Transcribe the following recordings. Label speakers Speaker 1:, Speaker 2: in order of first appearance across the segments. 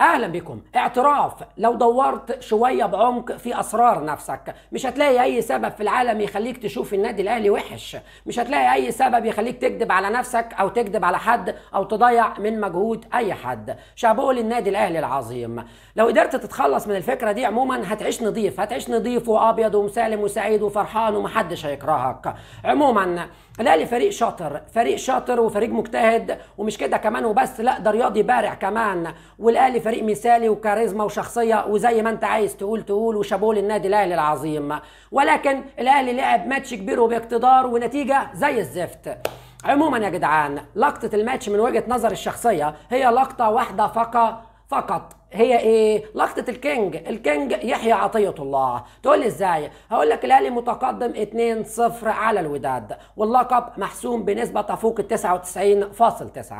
Speaker 1: اهلا بكم اعتراف لو دورت شويه بعمق في اسرار نفسك مش هتلاقي اي سبب في العالم يخليك تشوف النادي الاهلي وحش مش هتلاقي اي سبب يخليك تكذب على نفسك او تكذب على حد او تضيع من مجهود اي حد شابوه للنادي الاهلي العظيم لو قدرت تتخلص من الفكره دي عموما هتعيش نظيف هتعيش نظيف وابيض ومسالم وسعيد وفرحان ومحدش هيكرهك عموما الاهلي فريق شاطر فريق شاطر وفريق مجتهد ومش كده كمان وبس لا ده رياضي بارع كمان والاهلي فريق مثالي وكاريزما وشخصيه وزي ما انت عايز تقول تقول وشابوه للنادي الاهلي العظيم ولكن الاهلي لعب ماتش كبير وباقتدار ونتيجه زي الزفت عموما يا جدعان لقطه الماتش من وجهه نظر الشخصيه هي لقطه واحده فقط فقط هي ايه لقطه الكينج الكينج يحيى عطيه الله تقول لي ازاي هقول لك الاهلي متقدم 2-0 على الوداد واللقب محسوم بنسبه تفوق ال 99.9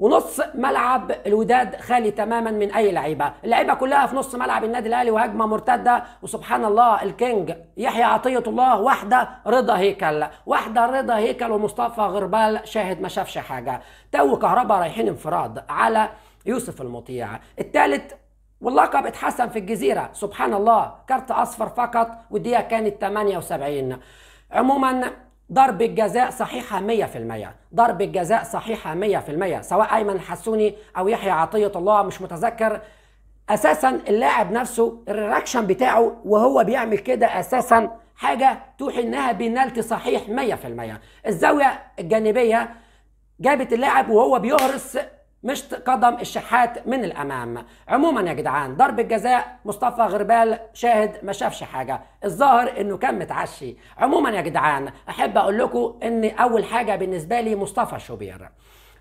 Speaker 1: ونص ملعب الوداد خالي تماما من اي لعيبه اللعيبه كلها في نص ملعب النادي الاهلي وهجمه مرتده وسبحان الله الكينج يحيى عطيه الله واحده رضا هيكل واحده رضا هيكل ومصطفى غربال شاهد ما شافش حاجه تو كهربا رايحين انفراد على يوسف المطيع الثالث واللقب اتحسن في الجزيره سبحان الله كارت اصفر فقط والدقيقه كانت 78 عموما ضربة جزاء صحيحة 100% ضربة جزاء صحيحة 100% سواء أيمن حسوني أو يحيى عطية الله مش متذكر أساسا اللاعب نفسه الرياكشن بتاعه وهو بيعمل كده أساسا حاجة توحي إنها بنالتي صحيح 100% الزاوية الجانبية جابت اللاعب وهو بيهرس مش قدم الشحات من الامام عموما يا جدعان ضرب الجزاء مصطفى غربال شاهد ما شافش حاجه الظاهر انه كان متعشي عموما يا جدعان احب اقول لكم ان اول حاجه بالنسبه لي مصطفى شوبير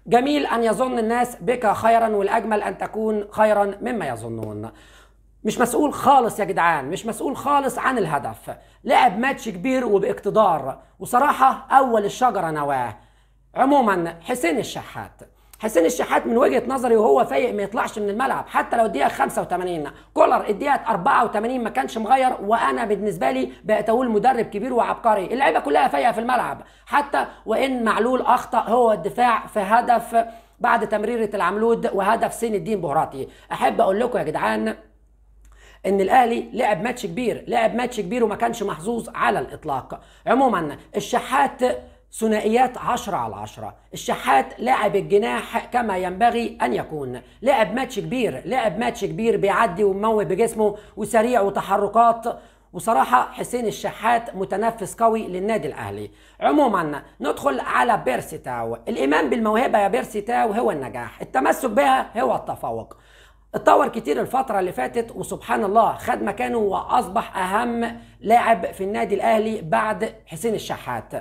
Speaker 1: جميل ان يظن الناس بك خيرا والاجمل ان تكون خيرا مما يظنون مش مسؤول خالص يا جدعان مش مسؤول خالص عن الهدف لعب ماتش كبير وباقتدار وصراحه اول الشجره نواه عموما حسين الشحات حسين الشحات من وجهه نظري وهو فايق ما يطلعش من الملعب حتى لو الدقيقه 85 كولر الدقيقه 84 ما كانش مغير وانا بالنسبه لي بقيت اقول مدرب كبير وعبقري اللعيبه كلها فايقه في الملعب حتى وان معلول اخطا هو الدفاع في هدف بعد تمريره العملود وهدف سين الدين بهراتي احب اقول لكم يا جدعان ان الاهلي لعب ماتش كبير لعب ماتش كبير وما كانش محظوظ على الاطلاق عموما الشحات ثنائيات 10 على 10 الشحات لاعب الجناح كما ينبغي ان يكون لعب ماتش كبير لعب ماتش كبير بيعدي ومموه بجسمه وسريع وتحركات وصراحة حسين الشحات متنفس قوي للنادي الأهلي عموما ندخل على بيرسي تاو الإيمان بالموهبة يا بيرسي تاو هو النجاح التمسك بها هو التفوق اتطور كتير الفترة اللي فاتت وسبحان الله خد مكانه وأصبح أهم لاعب في النادي الأهلي بعد حسين الشحات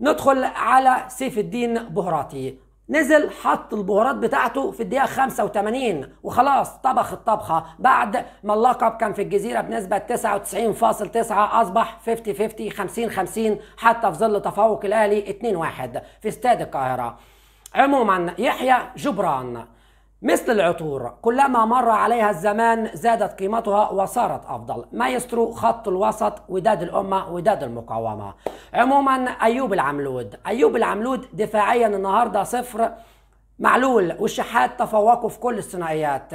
Speaker 1: ندخل على سيف الدين بهراتي نزل حط البهارات بتاعته في الدقيقة 85 وخلاص طبخ الطبخة بعد ما اللقب كان في الجزيرة بنسبة 99.9 أصبح 50 50 50 50 حتى في ظل تفوق الأهلي 2-1 في استاد القاهرة عموما يحيى جبران مثل العطور كلما مر عليها الزمان زادت قيمتها وصارت أفضل مايسترو خط الوسط وداد الأمة وداد المقاومة عموما أيوب العملود أيوب العملود دفاعيا النهاردة صفر معلول والشحات تفوقوا في كل الثنائيات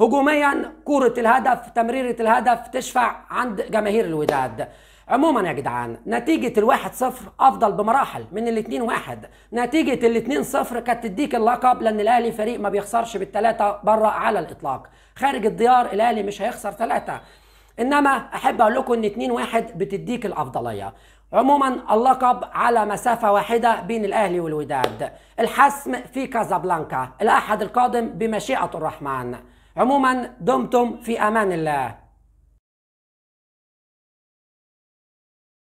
Speaker 1: هجوميا كرة الهدف تمريرة الهدف تشفع عند جماهير الوداد عموما يا جدعان نتيجة الواحد صفر أفضل بمراحل من الاتنين واحد نتيجة الاتنين صفر كانت تديك اللقب لأن الأهلي فريق ما بيخسرش بالتلاتة بره على الإطلاق خارج الديار الأهلي مش هيخسر تلاتة إنما أحب أقول لكم إن اتنين واحد بتديك الأفضلية عموما اللقب على مسافة واحدة بين الأهلي والوداد الحسم في كازابلانكا الأحد القادم بمشيئة الرحمن عموما دمتم في أمان الله